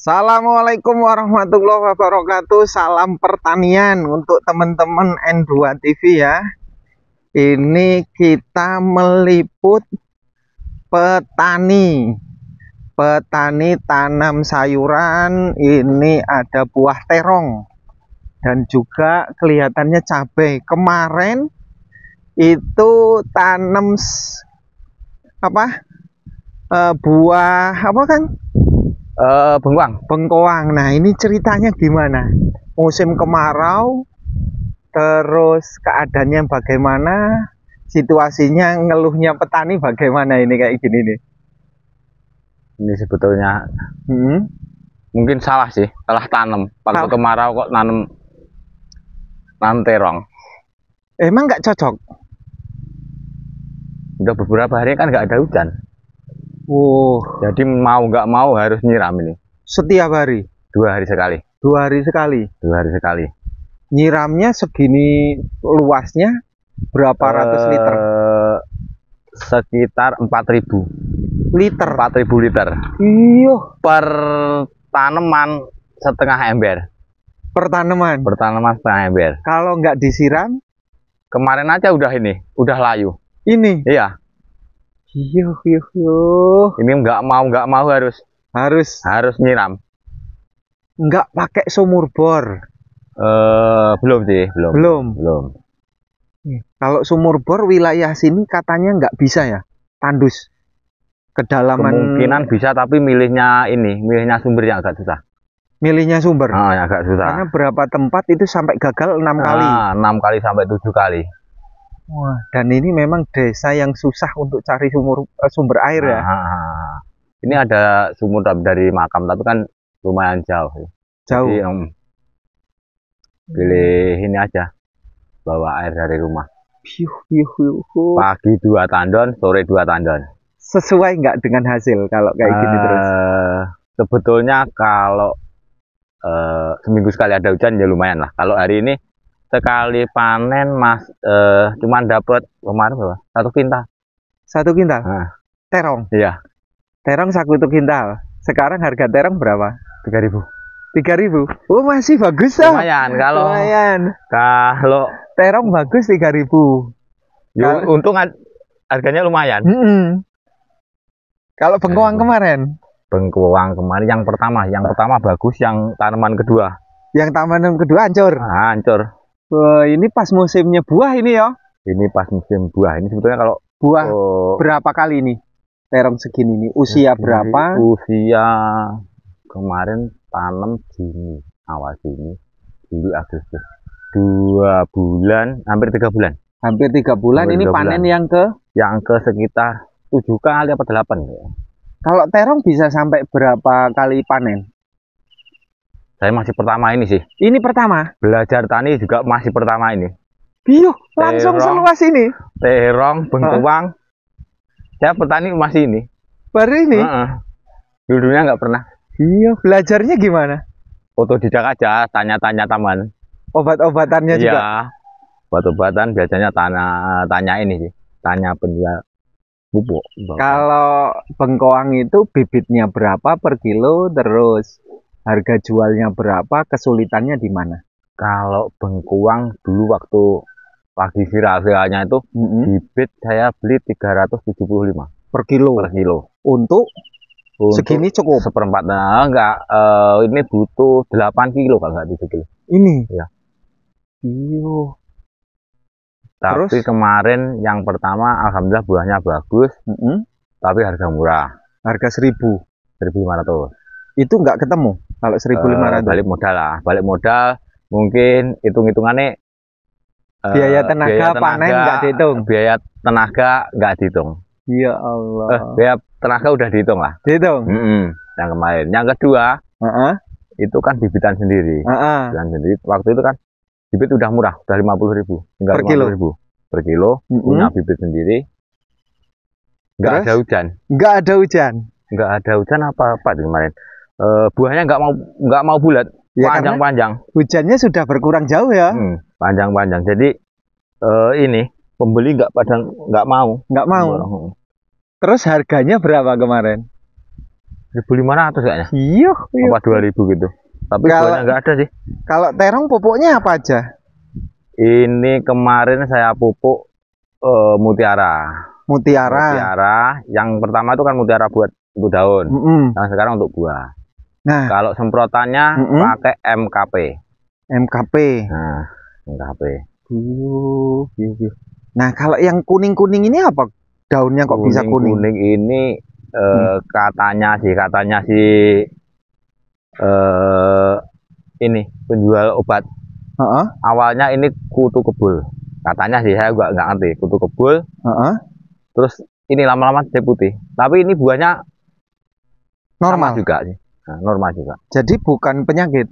Assalamualaikum warahmatullahi wabarakatuh Salam pertanian untuk teman-teman N2 TV ya Ini kita meliput petani Petani tanam sayuran Ini ada buah terong Dan juga kelihatannya cabai Kemarin itu tanam apa uh, buah apa kan uh, eh, bengkoang bengkoang nah ini ceritanya gimana musim kemarau terus keadaannya bagaimana situasinya ngeluhnya petani bagaimana ini kayak gini nih ini sebetulnya hmm? mungkin salah sih telah tanam waktu kemarau kok nanam nanam terong emang nggak cocok udah beberapa hari kan nggak ada hujan Wow. Jadi mau nggak mau harus nyiram ini. Setiap hari? Dua hari sekali. Dua hari sekali? Dua hari sekali. Nyiramnya segini luasnya berapa uh, ratus eh, liter? Sekitar empat ribu liter. Empat ribu liter. Iyo. Per tanaman setengah ember. Per tanaman. setengah ember. Kalau nggak disiram? Kemarin aja udah ini, udah layu. Ini? Iya. Yuh, yuh, yuh. Ini nggak mau, nggak mau harus. Harus. Harus nyiram. Nggak pakai sumur bor. Eh, uh, belum sih, belum. Belum. Belum. Kalau sumur bor wilayah sini katanya nggak bisa ya, tandus. Kedalaman. Kemungkinan bisa, tapi milihnya ini, milihnya sumbernya agak susah. Milihnya sumber. Ah, agak susah. Karena berapa tempat itu sampai gagal enam kali. Ah, enam ah, kali sampai tujuh kali. Wah, dan ini memang desa yang susah untuk cari sumur eh, sumber air ya. ini ada sumur dari makam tapi kan lumayan jauh. Ya. Jauh. Jadi, um, pilih ini aja bawa air dari rumah. Pagi dua tandon, sore dua tandon. Sesuai nggak dengan hasil kalau kayak uh, gini terus? Eh, sebetulnya kalau uh, seminggu sekali ada hujan ya lumayan lah. Kalau hari ini sekali panen mas eh, cuman dapat kemarin berapa satu kintal satu kintal nah. terong iya terong satu kintal sekarang harga terong berapa tiga ribu tiga ribu oh masih bagus lah lumayan kalau lumayan kalau terong bagus tiga ribu ya, untung harganya lumayan mm -hmm. kalau eh, bengkoang kemarin bengkoang kemarin yang pertama yang pertama bagus yang tanaman kedua yang tanaman kedua hancur nah, hancur Wah, eh, ini pas musimnya buah ini ya? Ini pas musim buah. Ini sebetulnya kalau buah oh, berapa kali ini? Terong segini ini usia segini, berapa? Usia kemarin tanam Juni awal Juni, dulu Agustus. Dua bulan, hampir tiga bulan. Hampir tiga bulan. Hampir ini panen bulan. yang ke? Yang ke sekitar tujuh kali apa delapan ya. Kalau terong bisa sampai berapa kali panen? saya masih pertama ini sih ini pertama belajar tani juga masih pertama ini iyo langsung terong, seluas ini. Terong, bengkuang. Uh. Saya petani masih ini. Baru ini? Uh -uh. Dulunya nggak pernah. Iya, belajarnya gimana? Otodidak aja, tanya-tanya taman. Obat-obatannya iya. juga? obat-obatan biasanya tanya, tanya ini sih. Tanya penjual pupuk. Kalau bengkoang itu bibitnya berapa per kilo, terus harga jualnya berapa, kesulitannya di mana? Kalau bengkuang dulu waktu lagi viral-viralnya itu mm -hmm. bibit saya beli 375 per kilo. Per kilo. Untuk untuk segini cukup seperempat nah enggak uh, ini butuh 8 kilo kalau enggak 7 kilo ini ya iyo tapi Terus? kemarin yang pertama alhamdulillah buahnya bagus mm -hmm. tapi harga murah harga 1000 1500 itu enggak ketemu kalau eh, seribu lima ratus balik modal lah, balik modal mungkin hitung-hitungannya uh, biaya tenaga, tenaga panen nggak dihitung. Biaya tenaga nggak dihitung. Ya Allah. Eh, biaya tenaga udah dihitung lah. Dihitung. Mm -hmm. Yang kemarin. Yang kedua, uh -uh. itu kan bibitan sendiri. Uh -uh. Bibitan sendiri. Waktu itu kan bibit udah murah, udah lima puluh ribu, enggak per kilo. ribu per kilo, uh -huh. punya bibit sendiri. Enggak ada hujan. Enggak ada hujan. Enggak ada hujan apa apa kemarin e, buahnya nggak mau nggak mau bulat panjang ya, panjang-panjang hujannya sudah berkurang jauh ya hmm, panjang-panjang hmm, jadi e, ini pembeli nggak pada nggak mau nggak mau hmm. terus harganya berapa kemarin seribu lima ratus kayaknya iya, iya. apa dua ribu gitu tapi kalau nggak ada sih kalau terong pupuknya apa aja ini kemarin saya pupuk e, mutiara mutiara mutiara yang pertama itu kan mutiara buat untuk daun mm -hmm. yang sekarang untuk buah Nah, kalau semprotannya mm -mm. pakai MKP. MKP. Nah, MKP. Uh, iya, iya. Nah, kalau yang kuning-kuning ini apa daunnya kok kuning, bisa kuning? Kuning ini eh, hmm. katanya sih, katanya sih eh ini penjual obat. Uh -uh. Awalnya ini kutu kebul. Katanya sih saya gua nggak ngerti kutu kebul. Uh -uh. Terus ini lama-lama jadi putih. Tapi ini buahnya normal juga sih. Nah, normal juga. Jadi bukan penyakit.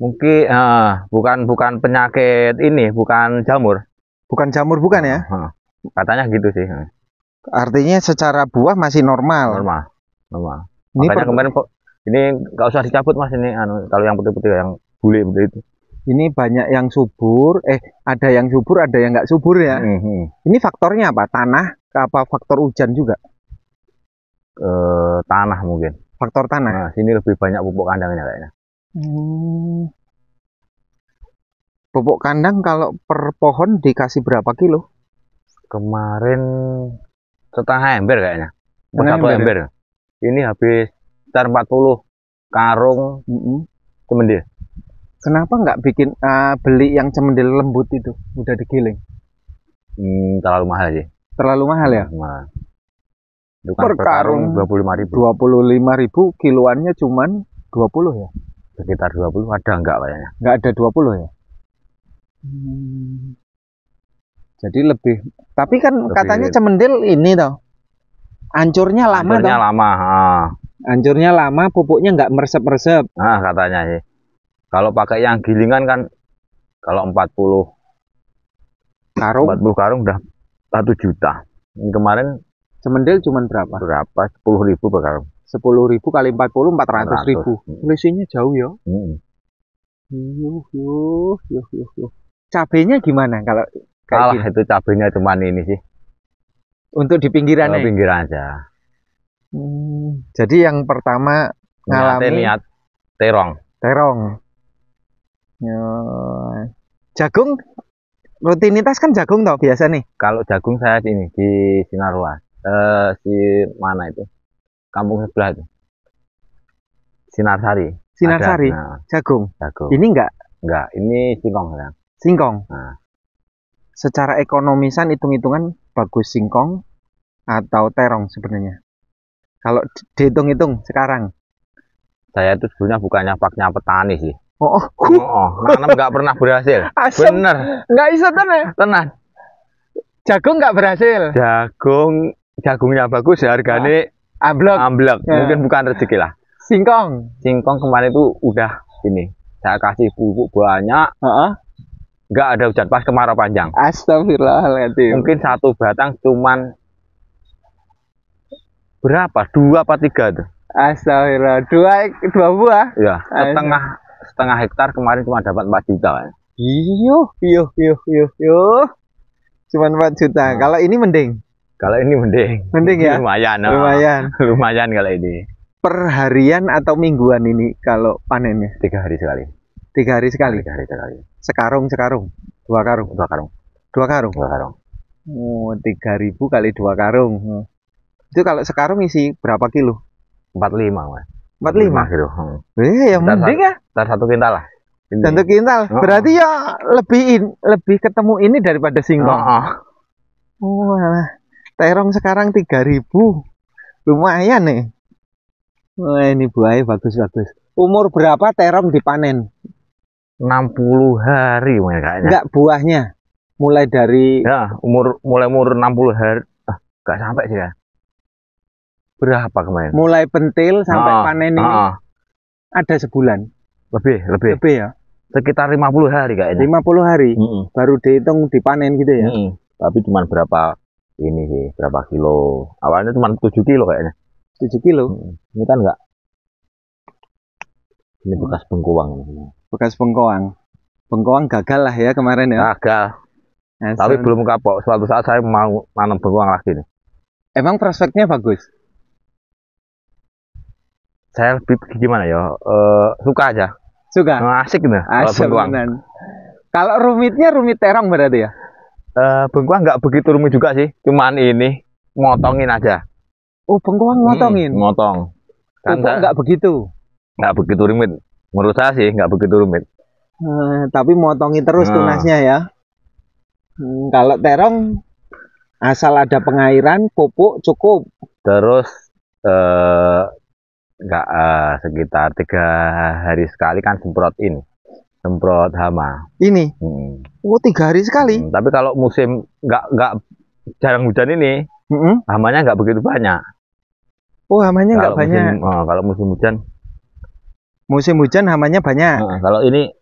Mungkin uh, bukan bukan penyakit ini, bukan jamur. Bukan jamur bukan ya? katanya gitu sih. Artinya secara buah masih normal. Normal. Normal. Ini Makanya kemarin kok ini nggak usah dicabut Mas ini anu kalau yang putih-putih yang bule putih itu. Ini banyak yang subur, eh ada yang subur, ada yang nggak subur ya. Mm -hmm. Ini faktornya apa? Tanah apa faktor hujan juga? Eh, tanah mungkin faktor tanah. Nah, sini lebih banyak pupuk kandangnya kayaknya. Hmm. Oh. Pupuk kandang kalau per pohon dikasih berapa kilo? Kemarin setengah ember kayaknya. Satu ember. Ya? ember. Ini habis sekitar 40 karung mm -hmm. cemendil. Kenapa nggak bikin uh, beli yang cemendil lembut itu udah digiling? Hmm, terlalu mahal sih. Terlalu mahal ya? Mahal. Itu per karung 25 ribu. 25 ribu kiloannya cuman 20 ya? Sekitar 20 ada enggak kayaknya? Enggak ada 20 ya? Hmm. Jadi lebih tapi kan lebih... katanya cemendil ini toh. Ancurnya lama Ancurnya toh. lama. Ah. Ancurnya lama, pupuknya nggak meresap-meresap. Ah, katanya sih. Kalau pakai yang gilingan kan kalau 40 karung 40 karung udah 1 juta. Ini kemarin Cemendil cuma berapa? Berapa? Sepuluh ribu bakal. Sepuluh ribu kali empat puluh empat ratus ribu. Hmm. Selisihnya jauh ya. Hmm. Yuh, yuh, yuh, yuh, yuh. Cabenya gimana kalau kalah itu cabenya cuma ini sih. Untuk di pinggiran ya? pinggiran aja. Hmm. Jadi yang pertama ngalami niat terong. Terong. Ya. Jagung rutinitas kan jagung tau biasa nih. Kalau jagung saya ini di Sinarua eh, si mana itu kampung sebelah itu Sinarsari Sinarsari ada, nah, jagung jagung ini enggak enggak ini singkong ya singkong nah. secara ekonomisan hitung-hitungan bagus singkong atau terong sebenarnya kalau dihitung-hitung sekarang saya itu sebenarnya bukannya paknya petani sih oh, oh. oh nanam nggak pernah berhasil Asem. bener nggak bisa tenang tenang jagung enggak berhasil jagung Jagungnya bagus ya harganya nah, amblek. Amblek. Ya. Mungkin bukan rezeki lah. Singkong. Singkong kemarin itu udah ini. Saya kasih pupuk banyak. Heeh. Uh Enggak ada hujan pas kemarau panjang. Astagfirullahaladzim. Mungkin satu batang cuman berapa? Dua apa tiga tuh? Astagfirullah. Dua dua buah. Ya, setengah setengah hektar kemarin cuma dapat empat juta. Kan? Iyo, iyo, iyo, iyo, iyo. Cuman 4 juta. Nah. Kalau ini mending. Kalau ini mending. Mending ya. Lumayan. Oh. Lumayan. Lumayan kalau ini. Perharian atau mingguan ini kalau panennya? Tiga hari sekali. Tiga hari sekali. Tiga hari sekali. Sekarung sekarung. Dua karung. Dua karung. Dua karung. Dua karung. Oh, tiga ribu kali dua karung. Hmm. Itu kalau sekarung isi berapa kilo? Empat lima mas. Empat lima kilo. Hmm. Eh, yang mending ya. Ntar satu kintal lah. Satu kintal. Oh. Berarti ya lebih in, lebih ketemu ini daripada singkong. Oh. Oh, oh terong sekarang 3000 lumayan nih Wah, ini buahnya bagus-bagus umur berapa terong dipanen 60 hari kayaknya enggak buahnya mulai dari ya umur mulai umur 60 hari ah, enggak sampai sih ya berapa kemarin mulai pentil sampai ah, panen ini ah, ah. ada sebulan lebih lebih lebih ya sekitar 50 hari kayaknya 50 hari mm -hmm. baru dihitung dipanen gitu ya mm -hmm. tapi cuma berapa ini sih berapa kilo awalnya cuma 7 kilo kayaknya 7 kilo hmm. ini kan enggak ini bekas hmm. bengkoang bekas bengkoang bengkoang gagal lah ya kemarin ya gagal tapi belum kapok suatu saat saya mau nanam bengkoang lagi nih emang prospeknya bagus saya lebih gimana ya uh, suka aja suka nah, asik nih kalau bengkoang kalau rumitnya rumit terong berarti ya uh, eh, bengkuang nggak begitu rumit juga sih cuman ini motongin aja oh bengkuang hmm, motongin? hmm, ngotong oh, kan nggak begitu nggak begitu rumit menurut saya sih nggak begitu rumit hmm, tapi motongin terus hmm. tunasnya nah. ya hmm, kalau terong asal ada pengairan pupuk cukup terus eh, nggak uh, sekitar tiga hari sekali kan semprotin semprot hama ini hmm. oh tiga hari sekali hmm, tapi kalau musim nggak nggak jarang hujan ini hmm. hamanya nggak begitu banyak oh hamanya nggak banyak musim, oh, kalau musim hujan musim hujan hamanya banyak nah, kalau ini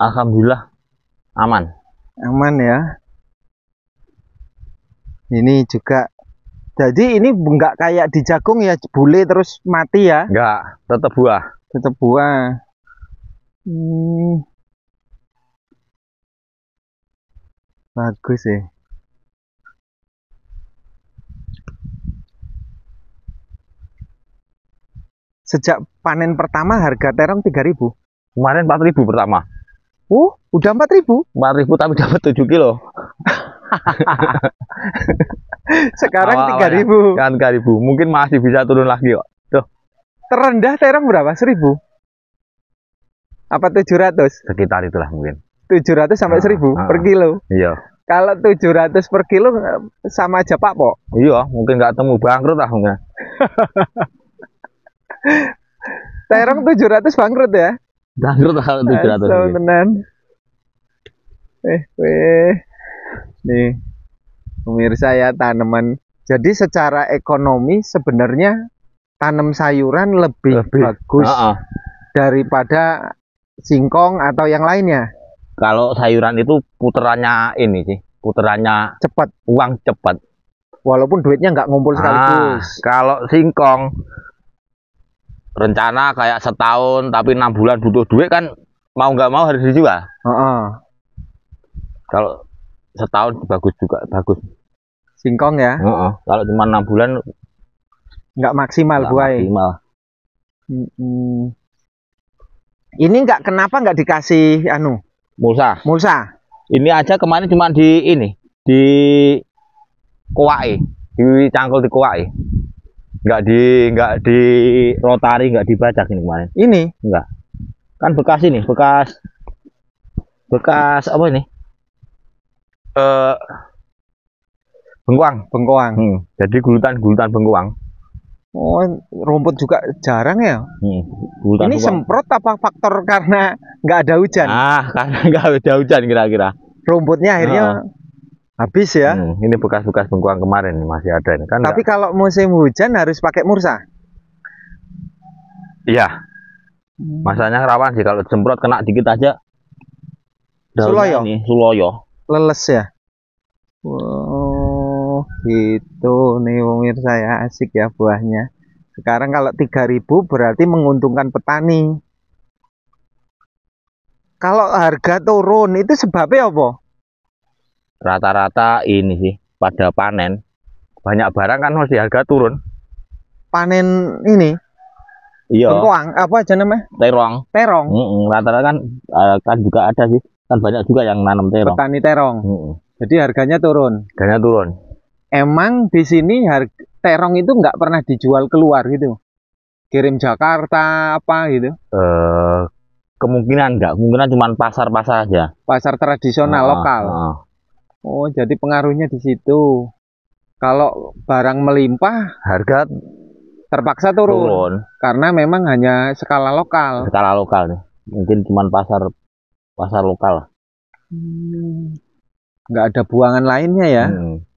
alhamdulillah aman aman ya ini juga jadi ini enggak kayak di jagung ya bule terus mati ya? Enggak, tetap buah. Tetap buah. Hmm. Bagus ya. Sejak panen pertama harga terong 3000. Kemarin 4000 pertama. Oh, udah 4000. 4000 tapi dapat 7 kilo. Sekarang ya. tiga 3000. Kan 3000. Mungkin masih bisa turun lagi kok. Tuh. Terendah terong berapa? 1000 apa 700? Sekitar itulah mungkin. 700 sampai nah, 1000 nah, per kilo. Iya. Kalau 700 per kilo eh, sama aja Pak Pok. Iya, mungkin nggak temu bangkrut lah enggak. Terong 700 bangkrut ya? Bangkrut kalau 700. So, tenan. Eh, weh. Nih. Pemirsa ya tanaman. Jadi secara ekonomi sebenarnya tanam sayuran lebih, lebih. bagus uh -uh. daripada singkong atau yang lainnya? Kalau sayuran itu puterannya ini sih, puterannya cepat, uang cepat. Walaupun duitnya nggak ngumpul ah, sekaligus. kalau singkong rencana kayak setahun tapi enam bulan butuh duit kan mau nggak mau harus dijual. Uh -uh. Kalau setahun bagus juga bagus. Singkong ya? Uh -uh. Kalau cuma enam bulan nggak maksimal buai. Maksimal. Mm -mm ini nggak kenapa nggak dikasih anu mulsa mulsa ini aja kemarin cuma di ini di kuai Cangkul di kuai nggak di nggak di rotari nggak dibajak ini kemarin ini enggak kan bekas ini bekas bekas apa ini eh uh, bengkoang bengkoang hmm. jadi gulutan gulutan bengkoang Oh, rumput juga jarang ya. Hmm, ini semprot apa faktor karena nggak ada hujan? Ah, karena nggak ada hujan kira-kira. Rumputnya akhirnya habis ya. Hmm, ini bekas-bekas bengkuang kemarin masih ada ini kan. Tapi enggak. kalau musim hujan harus pakai mursa. Iya. Hmm. Masanya rawan sih kalau semprot kena dikit aja. Suloyo. Ini, suloyo. Leles ya. Wow gitu nih pemirsa ya asik ya buahnya sekarang kalau 3000 berarti menguntungkan petani kalau harga turun itu sebabnya apa? rata-rata ini sih pada panen banyak barang kan masih harga turun panen ini iya bengkoang apa aja namanya terong terong rata-rata kan eh, kan juga ada sih kan banyak juga yang nanam terong petani terong mm -mm. jadi harganya turun harganya turun emang di sini harga terong itu nggak pernah dijual keluar gitu kirim Jakarta apa gitu uh, kemungkinan nggak kemungkinan cuma pasar-pasar aja pasar tradisional uh, lokal uh. oh jadi pengaruhnya di situ kalau barang melimpah harga terpaksa turun, turun karena memang hanya skala lokal skala lokal nih mungkin cuma pasar pasar lokal hmm. nggak ada buangan lainnya ya hmm.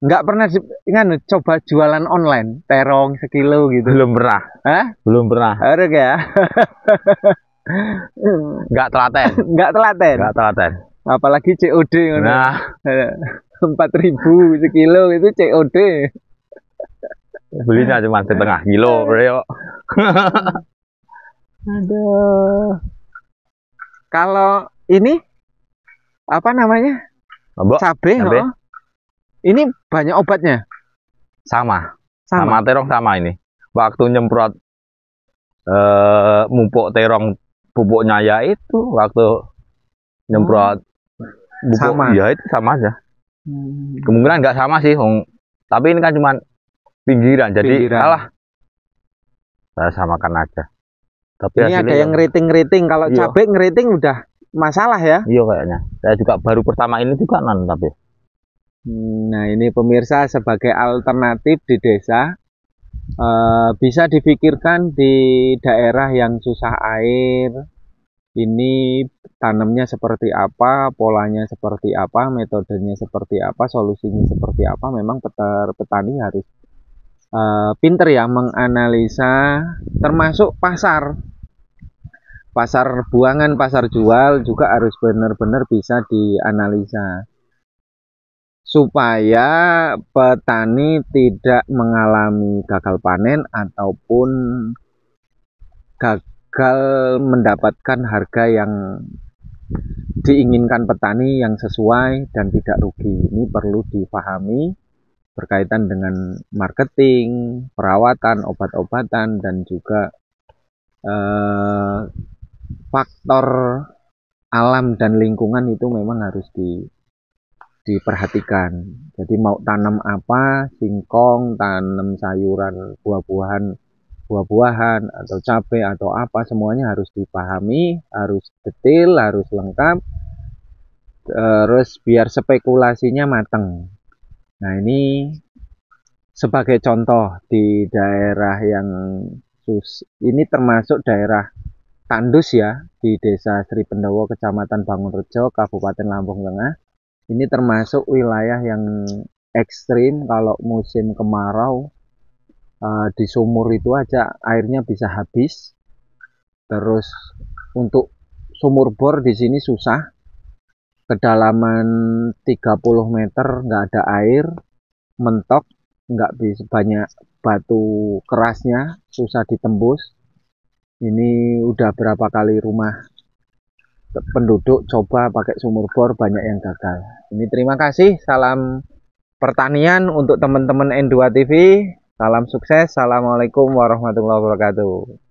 Enggak hmm. pernah ingat coba jualan online, terong sekilo gitu. Belum pernah. Hah? Belum pernah. Ada ya. Enggak telaten. Enggak telaten. Enggak telaten. Apalagi COD Nah, empat ribu sekilo itu COD. Belinya cuma setengah kilo, bro. Aduh. Kalau ini apa namanya? Mbok. Cabe, Cabe. Oh. Ini banyak obatnya. Sama. Sama, sama terong sama ini. Waktu nyemprot eh mupuk terong pupuknya ya itu waktu nyemprot hmm. Oh. pupuk sama. ya itu sama aja. Hmm. Kemungkinan nggak sama sih, Hong. Tapi ini kan cuman pinggiran. Jadi pinggiran. saya samakan aja. Tapi ini ada yang ya. ngeriting-ngeriting kalau iya. cabai ngeriting udah masalah ya iya kayaknya saya juga baru pertama ini juga non tapi nah ini pemirsa sebagai alternatif di desa e, bisa dipikirkan di daerah yang susah air ini tanamnya seperti apa, polanya seperti apa, metodenya seperti apa, solusinya seperti apa. Memang petani harus e, pinter ya menganalisa, termasuk pasar pasar buangan, pasar jual juga harus benar-benar bisa dianalisa supaya petani tidak mengalami gagal panen ataupun gagal mendapatkan harga yang diinginkan petani yang sesuai dan tidak rugi. Ini perlu dipahami berkaitan dengan marketing, perawatan, obat-obatan dan juga eh, faktor alam dan lingkungan itu memang harus di diperhatikan. Jadi mau tanam apa, singkong, tanam sayuran, buah-buahan, buah-buahan atau cabai atau apa semuanya harus dipahami, harus detail, harus lengkap. Terus biar spekulasinya matang. Nah, ini sebagai contoh di daerah yang sus ini termasuk daerah Tandus ya di Desa Sri Pendowo, Kecamatan Bangunrejo, Kabupaten Lampung Tengah. Ini termasuk wilayah yang ekstrim kalau musim kemarau uh, di sumur itu aja airnya bisa habis. Terus untuk sumur bor di sini susah. Kedalaman 30 meter nggak ada air, mentok nggak bisa banyak batu kerasnya susah ditembus ini udah berapa kali rumah penduduk coba pakai sumur bor banyak yang gagal ini terima kasih salam pertanian untuk teman-teman N2 TV salam sukses assalamualaikum warahmatullahi wabarakatuh